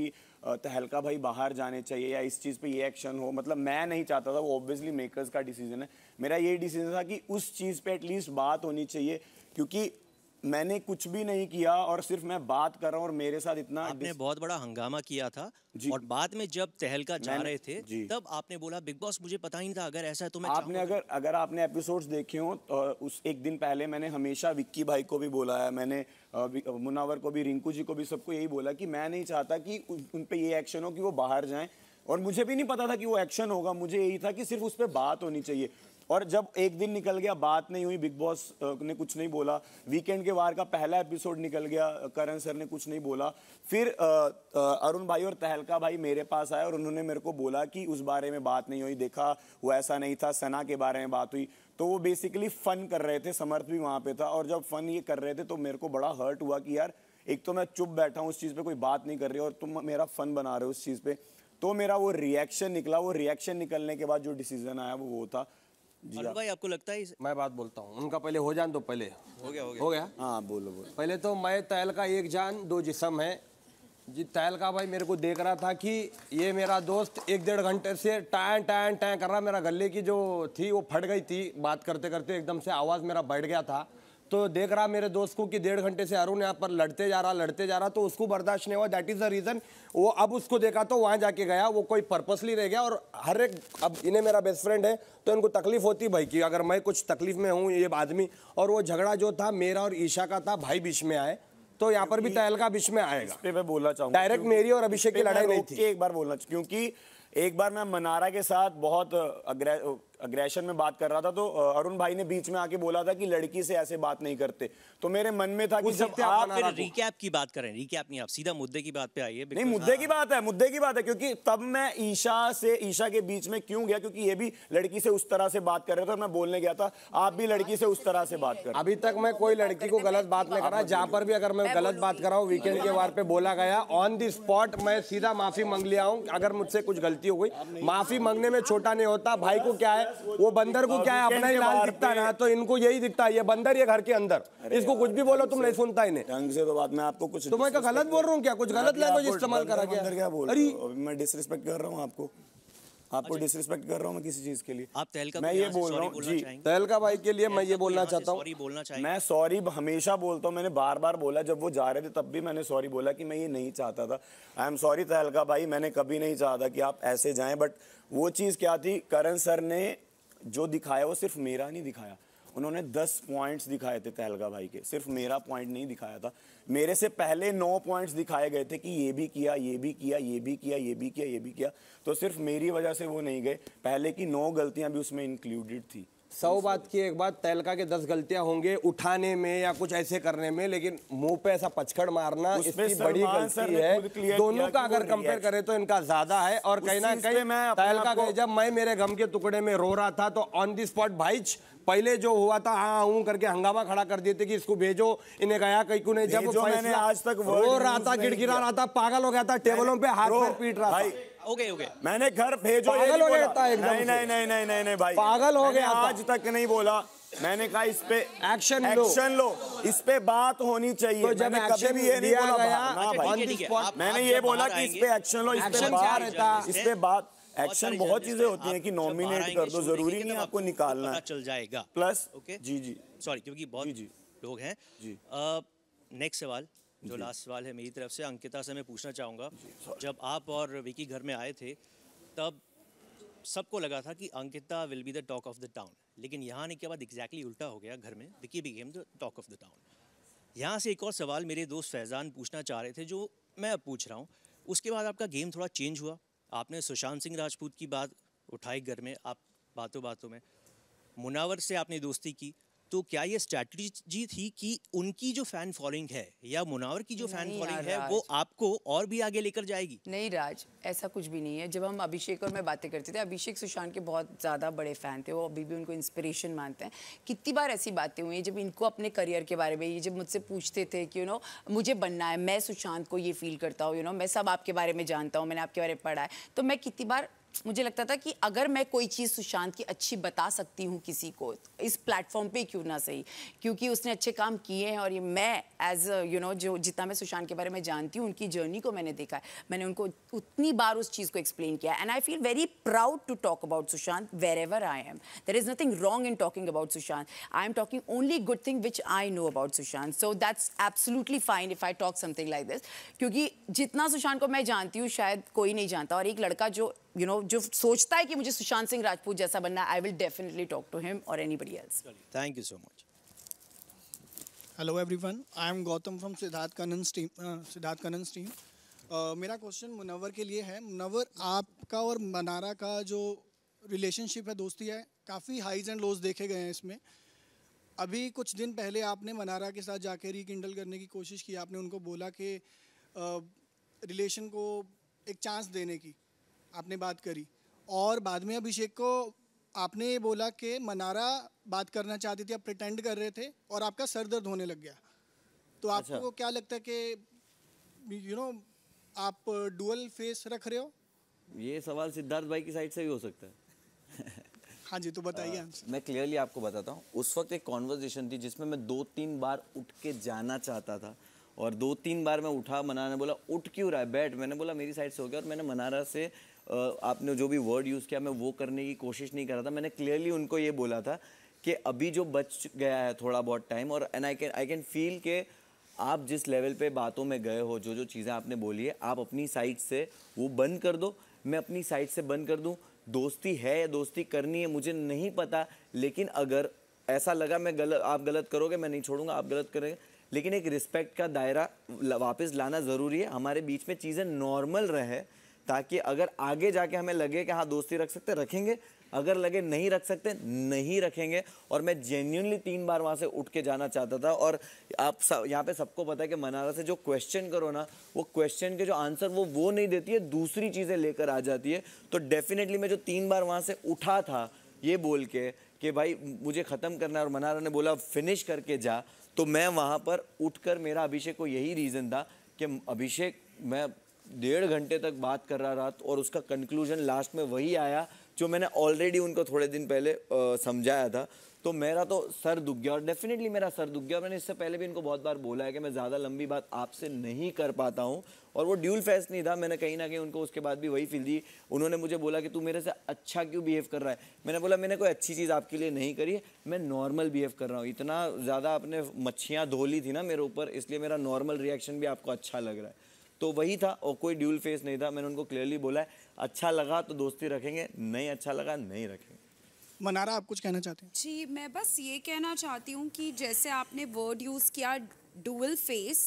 कि तहलका तो भाई बाहर जाने चाहिए या इस चीज़ पे ये एक्शन हो मतलब मैं नहीं चाहता था वो ऑब्वियसली मेकर्स का डिसीजन है मेरा ये डिसीजन था कि उस चीज़ पे एटलीस्ट बात होनी चाहिए क्योंकि मैंने कुछ भी नहीं किया और सिर्फ मैं बात कर रहा हूँ और मेरे साथ इतना आपने बहुत बड़ा हंगामा किया था और बाद में जब तहलका जा रहे थे तब आपने बोला बिग बॉस मुझे पता ही नहीं था अगर ऐसा है तो मैं आपने अगर अगर आपने एपिसोड्स देखे हो तो उस एक दिन पहले मैंने हमेशा विक्की भाई को भी बोला है मैंने मुनावर को भी रिंकू जी को भी सबको यही बोला कि मैं नहीं चाहता कि उन पर ये एक्शन हो कि वो बाहर जाए और मुझे भी नहीं पता था कि वो एक्शन होगा मुझे यही था कि सिर्फ उस पर बात होनी चाहिए और जब एक दिन निकल गया बात नहीं हुई बिग बॉस ने कुछ नहीं बोला वीकेंड के वार का पहला एपिसोड निकल गया करण सर ने कुछ नहीं बोला फिर अरुण भाई और तहलका भाई मेरे पास आए और उन्होंने मेरे को बोला कि उस बारे में बात नहीं हुई देखा वो ऐसा नहीं था सना के बारे में बात हुई तो वो बेसिकली फन कर रहे थे समर्थ भी वहाँ पे था और जब फन ये कर रहे थे तो मेरे को बड़ा हर्ट हुआ कि यार एक तो मैं चुप बैठा हूँ उस चीज़ पे कोई बात नहीं कर रही और तुम मेरा फन बना रहे हो उस चीज़ पे तो मेरा वो रिएक्शन निकला वो रिएक्शन निकलने के बाद जो डिसीजन आया वो वो था अरुण भाई आपको लगता है मैं बात बोलता हूँ उनका पहले हो जान तो पहले हो गया हो गया हाँ बोलो बोलो पहले तो मैं तैल का एक जान दो जिसम है जी तैल का भाई मेरे को देख रहा था कि ये मेरा दोस्त एक डेढ़ घंटे से टैं टैं टैं कर रहा मेरा गले की जो थी वो फट गई थी बात करते करते एकदम से आवाज़ मेरा बैठ गया था तो देख रहा मेरे दोस्त को कि डेढ़ घंटे से अरुण यहाँ पर लड़ते जा रहा लड़ते जा रहा तो उसको बर्दाश्त नहीं हुआ दैट इज़ द रीज़न वो अब उसको देखा तो वहाँ जाके गया वो कोई पर्पसली रह गया और हर एक अब इन्हें मेरा बेस्ट फ्रेंड है तो इनको तकलीफ होती भाई कि अगर मैं कुछ तकलीफ में हूँ ये आदमी और वो झगड़ा जो था मेरा और ईशा का था भाई बीच में आए तो यहाँ पर भी तहलका बीच में आएगा पे मैं बोलना चाहूँगा डायरेक्ट मेरी और अभिषेक की लड़ाई नहीं थी एक बार बोलना क्योंकि एक बार मैं मनारा के साथ बहुत अग्रेशन में बात कर रहा था तो अरुण भाई ने बीच में आके बोला था कि लड़की से ऐसे बात नहीं करते तो मेरे मन में था कि जब आप रिकैप की बात करें रिकैप नहीं आप सीधा मुद्दे की बात पे आइए नहीं मुद्दे हाँ। की बात है मुद्दे की बात है क्योंकि तब मैं ईशा से ईशा के बीच में क्यों गया क्योंकि ये भी लड़की से उस तरह से बात कर रहे थे और मैं बोलने गया था आप भी लड़की से उस तरह से बात कर अभी तक मैं कोई लड़की को गलत बात नहीं कर रहा जहाँ पर भी अगर मैं गलत बात कर रहा हूँ वीकेंड के वार पे बोला गया ऑन दी स्पॉट मैं सीधा माफी मांग लिया हूँ अगर मुझसे कुछ गलती हो गई माफी मांगने में छोटा नहीं होता भाई को क्या है वो बंदर को क्या है अपना ही लाल दिखता ना तो इनको यही दिखता है ये बंदर ये घर के अंदर इसको कुछ भी बोलो तुम नहीं सुनता इन्हें ढंग से तो बात मैं आपको कुछ तो मैं गलत बोल रहा हूँ क्या कुछ गलत लैंग्वेज इस्तेमाल करा गया क्या बोल अरे मैं डिसरिस्पेक्ट कर रहा हूँ आपको आपको डिसरिस्पेक्ट अच्छा। कर रहा हूँ मैं किसी चीज के लिए आप तहलका मैं ये बोल रहा हूँ जी तहलका भाई के लिए मैं ये बोलना चाहता हूँ मैं सॉरी हमेशा बोलता हूँ मैंने बार बार बोला जब वो जा रहे थे तब भी मैंने सॉरी बोला कि मैं ये नहीं चाहता था आई एम सॉरी तहलका भाई मैंने कभी नहीं चाहा था कि आप ऐसे जाएं बट वो चीज़ क्या थी करण सर ने जो दिखाया वो सिर्फ मेरा नहीं दिखाया उन्होंने दस पॉइंट्स दिखाए थे तहलगा भाई के सिर्फ मेरा पॉइंट नहीं दिखाया था मेरे से पहले नौ पॉइंट्स दिखाए गए थे कि ये भी किया ये भी किया ये भी किया ये भी किया ये भी किया तो सिर्फ मेरी वजह से वो नहीं गए पहले की नौ गलतियां भी उसमें इंक्लूडेड थी सौ बात की एक बात तैलका के दस गलतियां होंगे उठाने में या कुछ ऐसे करने में लेकिन मुंह पे ऐसा पचखड़ मारना इसकी बड़ी गलती है दोनों का अगर कंपेयर करें तो इनका ज्यादा है और कहीं ना कहीं तैलका को जब मैं मेरे गम के टुकड़े में रो रहा था तो ऑन दी स्पॉट भाई पहले जो हुआ था हाँ हूँ करके हंगामा खड़ा कर दिए थे कि इसको भेजो इन्हें गया कहीं को जब मैंने आज तक रो रहा था गिड़गिड़ा रहा था पागल हो गया था टेबलों पे हाथ पीट रहा था ओके ओके मैंने घर भेजो पागल हो गया नहीं नहीं नहीं नहीं नहीं नहीं भाई पागल हो गया आज तक नहीं बोला मैंने कहा इस पे एक्शन लो एक्शन लो इस पे बात होनी चाहिए तो जब कभी भी ये नहीं बोला गया। ना भाई मैंने ये बोला कि इस पे एक्शन लो इस पे बात इस पे बात एक्शन बहुत चीजें होती हैं कि नॉमिनेट कर दो जरूरी नहीं आपको निकालना चल जाएगा प्लस ओके जी जी सॉरी क्योंकि बहुत लोग हैं जी नेक्स्ट uh, सवाल जो लास्ट सवाल है मेरी तरफ से अंकिता से मैं पूछना चाहूँगा जब आप और विकी घर में आए थे तब सबको लगा था कि Ankita will be the talk of the town लेकिन यहाँ आने के बाद एग्जैक्टली उल्टा हो गया घर में Vicky game the talk of the town यहाँ से एक और सवाल मेरे दोस्त फैज़ान पूछना चाह रहे थे जो मैं अब पूछ रहा हूँ उसके बाद आपका गेम थोड़ा चेंज हुआ आपने सुशांत सिंह राजपूत की बात उठाई घर में आप बातों बातों में मुनावर से आपने दोस्ती की तो क्या ये स्ट्रैटेजी थी कि उनकी जो फैन फॉलोइंग है या मुनावर की जो फैन फॉलोइंग है वो आपको और भी आगे लेकर जाएगी नहीं राज ऐसा कुछ भी नहीं है जब हम अभिषेक और मैं बातें करते थे अभिषेक सुशांत के बहुत ज़्यादा बड़े फ़ैन थे वो अभी भी उनको इंस्पिरेशन मानते हैं कितनी बार ऐसी बातें हुई जब इनको अपने करियर के बारे में ये जब मुझसे पूछते थे कि यू नो मुझे बनना है मैं सुशांत को ये फील करता हूँ यू नो मैं सब आपके बारे में जानता हूँ मैंने आपके बारे में पढ़ा है तो मैं कितनी बार मुझे लगता था कि अगर मैं कोई चीज़ सुशांत की अच्छी बता सकती हूँ किसी को इस प्लेटफॉर्म पे क्यों ना सही क्योंकि उसने अच्छे काम किए हैं और ये मैं एज यू नो जो जितना मैं सुशांत के बारे में जानती हूँ उनकी जर्नी को मैंने देखा है मैंने उनको उतनी बार उस चीज़ को एक्सप्लेन किया and I feel very proud to talk about Sushant wherever I am there is nothing wrong in talking about Sushant I am talking only good thing which I know about Sushant so that's absolutely fine if I talk something like this क्योंकि जितना सुशांत को मैं जानती हूँ शायद कोई नहीं जानता और एक लड़का जो यू नो जो सोचता है कि मुझे सुशांत सिंह राजपूत जैसा बनना I will definitely talk to him और anybody else thank you so much hello everyone I am Gautam from Siddharth Kannan steam Siddharth Kannan steam मेरा क्वेश्चन मुनवर के लिए है मुनवर आपका और मनारा का जो रिलेशनशिप है दोस्ती है काफ़ी हाईज एंड लोज देखे गए हैं इसमें अभी कुछ दिन पहले आपने मनारा के साथ जाके रिकिंडल करने की कोशिश की आपने उनको बोला कि रिलेशन uh, को एक चांस देने की आपने बात करी और बाद में अभिषेक को आपने ये बोला कि मनारा बात करना चाहती थी आप प्रिटेंड कर रहे थे और आपका सर दर्द होने लग गया तो आपको अच्छा। क्या लगता है कि यू नो आप डुअल फेस रख रहे हो ये सवाल सिद्धार्थ भाई की साइड से भी हो सकता है हाँ जी तो बताइए मैं क्लियरली आपको बताता हूँ उस वक्त एक कॉन्वर्जेशन थी जिसमें मैं दो तीन बार उठ के जाना चाहता था और दो तीन बार मैं उठा मना ने बोला उठ क्यों रहा है बैठ मैंने बोला मेरी साइड से हो गया और मैंने मनारा से आपने जो भी वर्ड यूज़ किया मैं वो करने की कोशिश नहीं कर रहा था मैंने क्लियरली उनको ये बोला था कि अभी जो बच गया है थोड़ा बहुत टाइम और and I can I can feel के आप जिस लेवल पे बातों में गए हो जो जो चीज़ें आपने बोली है आप अपनी साइड से वो बंद कर दो मैं अपनी साइड से बंद कर दूँ दोस्ती है या दोस्ती करनी है मुझे नहीं पता लेकिन अगर ऐसा लगा मैं गलत आप गलत करोगे मैं नहीं छोड़ूंगा आप गलत करेंगे लेकिन एक रिस्पेक्ट का दायरा वापस लाना ज़रूरी है हमारे बीच में चीज़ें नॉर्मल रहे ताकि अगर आगे जाके हमें लगे कि हाँ दोस्ती रख सकते रखेंगे अगर लगे नहीं रख सकते नहीं रखेंगे और मैं जेन्यूनली तीन बार वहाँ से उठ के जाना चाहता था और आप सब यहाँ पे सबको पता है कि मनारा से जो क्वेश्चन करो ना वो क्वेश्चन के जो आंसर वो वो नहीं देती है दूसरी चीज़ें लेकर आ जाती है तो डेफिनेटली मैं जो तीन बार वहाँ से उठा था ये बोल के कि भाई मुझे ख़त्म करना है और मनारा ने बोला फिनिश करके जा तो मैं वहाँ पर उठकर मेरा अभिषेक को यही रीज़न था कि अभिषेक मैं डेढ़ घंटे तक बात कर रहा रहा और उसका कंक्लूजन लास्ट में वही आया जो मैंने ऑलरेडी उनको थोड़े दिन पहले समझाया था तो मेरा तो सर दुख गया और डेफिनेटली मेरा सर दुख गया और मैंने इससे पहले भी इनको बहुत बार बोला है कि मैं ज़्यादा लंबी बात आपसे नहीं कर पाता हूँ और वो ड्यूल फेस नहीं था मैंने कहीं ना कहीं उनको उसके बाद भी वही फील दी उन्होंने मुझे बोला कि तू मेरे से अच्छा क्यों बिहेव कर रहा है मैंने बोला मैंने कोई अच्छी चीज़ आपके लिए नहीं करी मैं नॉर्मल बिहेव कर रहा हूँ इतना ज़्यादा आपने मच्छियाँ धो ली थी ना मेरे ऊपर इसलिए मेरा नॉर्मल रिएक्शन भी आपको अच्छा लग रहा है तो वही था और कोई ड्यूल फेस नहीं था मैंने उनको क्लियरली बोला है अच्छा लगा तो दोस्ती रखेंगे नहीं अच्छा लगा नहीं रखेंगे मनारा आप कुछ कहना चाहते हैं जी मैं बस ये कहना चाहती हूँ कि जैसे आपने वर्ड यूज़ किया डुअल फेस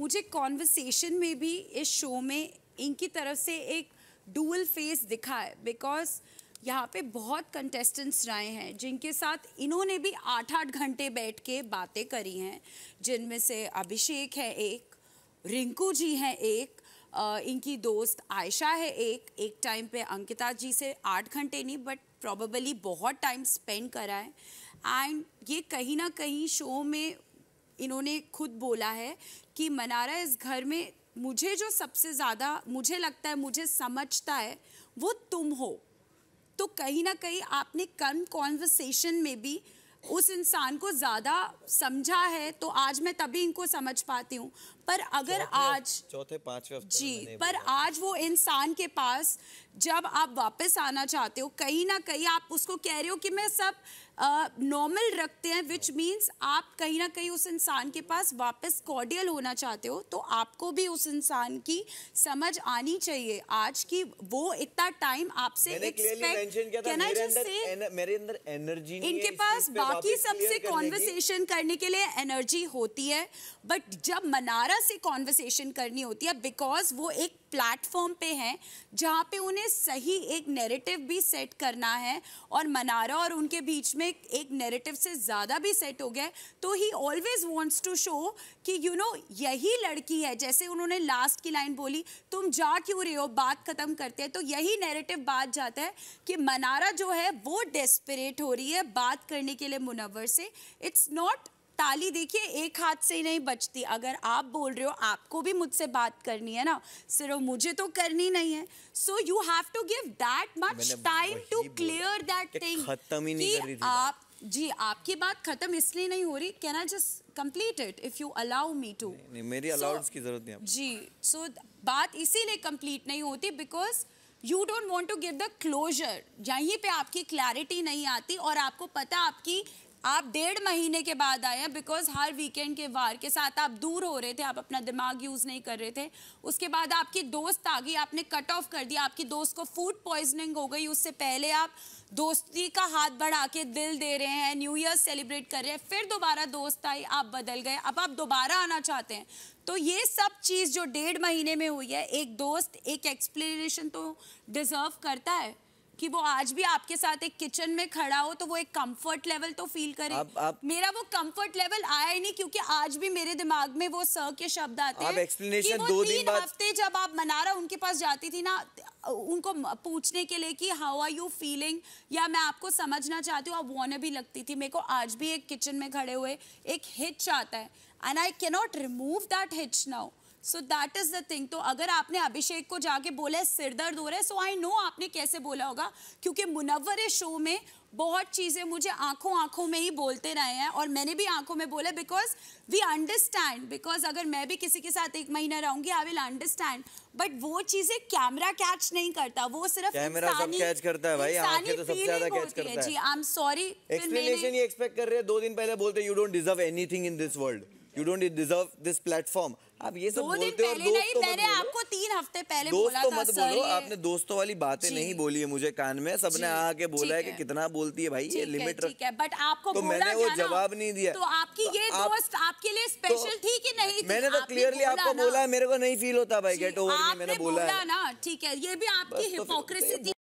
मुझे कॉन्वर्सेशन में भी इस शो में इनकी तरफ से एक डुअल फेस दिखा है बिकॉज यहाँ पे बहुत कंटेस्टेंट्स रहे हैं जिनके साथ इन्होंने भी आठ आठ घंटे बैठ के बातें करी हैं जिनमें से अभिषेक है एक रिंकू जी हैं एक इनकी दोस्त आयशा है एक एक टाइम पे अंकिता जी से आठ घंटे नहीं बट प्रॉबली बहुत टाइम स्पेंड करा है एंड ये कहीं ना कहीं शो में इन्होंने खुद बोला है कि मनारा इस घर में मुझे जो सबसे ज़्यादा मुझे लगता है मुझे समझता है वो तुम हो तो कहीं ना कहीं आपने कम कॉन्वर्सेशन में भी उस इंसान को ज़्यादा समझा है तो आज मैं तभी इनको समझ पाती हूँ पर अगर आज चौथे पाँच जी पर आज वो इंसान के पास जब आप वापस आना चाहते हो कहीं ना कहीं आप उसको कह रहे हो कि मैं सब नॉर्मल रखते हैं विच मीन्स आप कहीं ना कहीं उस इंसान के पास वापस कॉर्डियल होना चाहते हो तो आपको भी उस इंसान की समझ आनी चाहिए आज की वो इतना टाइम आपसे इनके पास बाकी सबसे कॉन्वर्सेशन करने के लिए एनर्जी होती है बट जब मनारा से कॉन्वर्सेशन करनी होती है बिकॉज वो एक प्लेटफॉर्म पे हैं जहाँ पे उन्हें सही एक नैरेटिव भी सेट करना है और मनारा और उनके बीच में एक नैरेटिव से ज़्यादा भी सेट हो गए तो he always wants to show कि यू you नो know, यही लड़की है जैसे उन्होंने लास्ट की लाइन बोली तुम जा क्यों रहे हो बात ख़त्म करते हैं तो यही नैरेटिव बात जाता है कि मनारा जो है वो डेस्परेट हो रही है बात करने के लिए मुनवर से इट्स नॉट ताली देखिए एक हाथ से ही नहीं बचती अगर आप बोल रहे हो आपको भी मुझसे बात करनी है ना सिर्फ मुझे तो करनी नहीं है so you have to give that much time to clear that thing खत्म ही नहीं कर रही थी आप जी आपकी बात खत्म इसलिए नहीं हो रही can I just complete it if you allow me to मेरी अलाउड की जरूरत नहीं है जी सो so, बात इसीलिए कंप्लीट नहीं होती because you don't want to give the closure यहीं पे आपकी क्लैरिटी नहीं आती और आपको पता आपकी आप डेढ़ महीने के बाद आए हैं बिकॉज हर वीकेंड के वार के साथ आप दूर हो रहे थे आप अपना दिमाग यूज़ नहीं कर रहे थे उसके बाद आपकी दोस्त आ गई आपने कट ऑफ कर दिया आपकी दोस्त को फूड पॉइजनिंग हो गई उससे पहले आप दोस्ती का हाथ बढ़ा के दिल दे रहे हैं न्यू ईयर सेलिब्रेट कर रहे हैं फिर दोबारा दोस्त आई आप बदल गए अब आप दोबारा आना चाहते हैं तो ये सब चीज़ जो डेढ़ महीने में हुई है एक दोस्त एक एक्सप्लेनेशन तो डिज़र्व करता है कि वो आज भी आपके साथ एक किचन में खड़ा हो तो वो एक कंफर्ट लेवल तो फील करे आप, आप, मेरा वो कंफर्ट लेवल आया ही नहीं क्योंकि आज भी मेरे दिमाग में वो सर के शब्द आते हैं कि वो दो तीन हफ्ते जब आप मनारा उनके पास जाती थी ना उनको पूछने के लिए कि हाउ आर यू फीलिंग या मैं आपको समझना चाहती हूँ आप वॉन भी लगती थी मेरे को आज भी एक किचन में खड़े हुए एक हिच आता है and I can not remove that hitch now so that is the thing तो अगर आपने अभिषेक को जाके बोला है सिर दर्द हो रहा है सो आई नो आपने कैसे बोला होगा क्योंकि मुनवर शो में बहुत चीज़ें मुझे आंखों आंखों में ही बोलते रहे हैं और मैंने भी आंखों में बोला बिकॉज वी अंडरस्टैंड बिकॉज अगर मैं भी किसी के साथ एक महीना रहूंगी आई विल अंडरस्टैंड बट वो चीज़ें कैमरा कैच नहीं करता वो सिर्फ कैमरा सब कैच करता है भाई आंखें तो सबसे ज्यादा कैच करता है जी आई एम सॉरी एक्सप्लेनेशन ये एक्सपेक्ट कर रहे हैं दो दिन पहले बोलते you don't deserve anything in this world you don't deserve this platform आप ये सब बोलते हो दोस्तों मैंने आपको तीन हफ्ते पहले दोस्तों बोला मत बोलो आपने दोस्तों वाली बातें नहीं बोली है मुझे कान में सबने आके बोला है कि कितना बोलती है भाई ये लिमिट ठीक है बट आपको तो मैंने वो जवाब नहीं दिया तो आपकी तो ये दोस्त आपके लिए स्पेशल तो थी कि नहीं मैंने तो क्लियरली आपको बोला है मेरे को नहीं फील होता भाई गेट ओवर मैंने बोला ना ठीक है ये भी आपकी हिपोक्रेसी तो थी